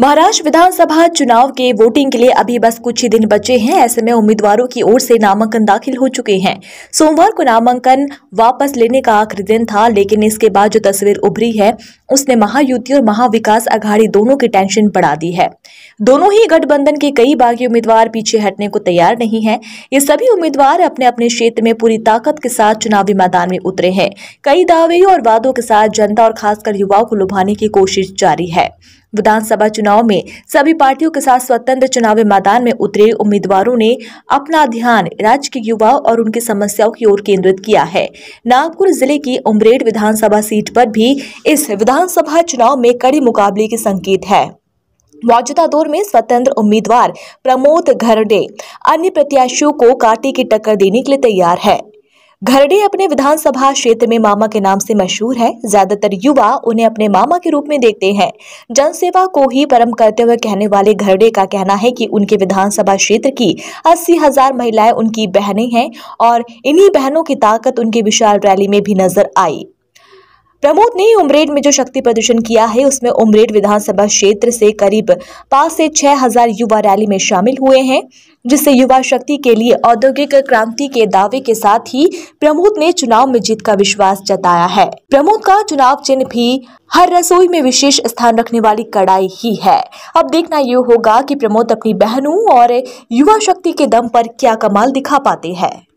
महाराष्ट्र विधानसभा चुनाव के वोटिंग के लिए अभी बस कुछ ही दिन बचे हैं ऐसे में उम्मीदवारों की ओर से नामांकन दाखिल हो चुके हैं सोमवार को नामांकन वापस लेने का आखिरी दिन था लेकिन इसके बाद जो तस्वीर उभरी है उसने महायुति और महाविकास अघाड़ी दोनों की टेंशन बढ़ा दी है दोनों ही गठबंधन के कई बागी उम्मीदवार पीछे हटने को तैयार नहीं है ये सभी उम्मीदवार अपने अपने क्षेत्र में पूरी ताकत के साथ चुनावी मैदान में उतरे हैं कई दावे और वादों के साथ जनता और खासकर युवाओं को लुभाने की कोशिश जारी है विधानसभा चुनाव में सभी पार्टियों के साथ स्वतंत्र चुनावी मैदान में उतरे उम्मीदवारों ने अपना ध्यान राज्य के युवाओं और उनकी समस्याओं की ओर केंद्रित किया है नागपुर जिले की उमरेड विधानसभा सीट पर भी इस विधानसभा चुनाव में कड़ी मुकाबले के संकेत है मौजूदा दौर में स्वतंत्र उम्मीदवार प्रमोद घरडे अन्य प्रत्याशियों को कांटे की टक्कर देने के लिए तैयार है घरडे अपने विधानसभा क्षेत्र में मामा के नाम से मशहूर है ज्यादातर युवा उन्हें अपने मामा के रूप में देखते हैं जनसेवा को ही परम करते हुए कहने वाले घरडे का कहना है कि उनके विधानसभा क्षेत्र की अस्सी हजार महिलाएं उनकी बहनें हैं और इन्हीं बहनों की ताकत उनकी विशाल रैली में भी नजर आई प्रमोद ने उमरेड में जो शक्ति प्रदर्शन किया है उसमें उमरेड विधानसभा क्षेत्र से करीब पांच से छह हजार युवा रैली में शामिल हुए हैं जिससे युवा शक्ति के लिए औद्योगिक क्रांति के दावे के साथ ही प्रमोद ने चुनाव में जीत का विश्वास जताया है प्रमोद का चुनाव चिन्ह भी हर रसोई में विशेष स्थान रखने वाली कड़ाई ही है अब देखना ये होगा कि प्रमोद अपनी बहनों और युवा शक्ति के दम पर क्या कमाल दिखा पाते हैं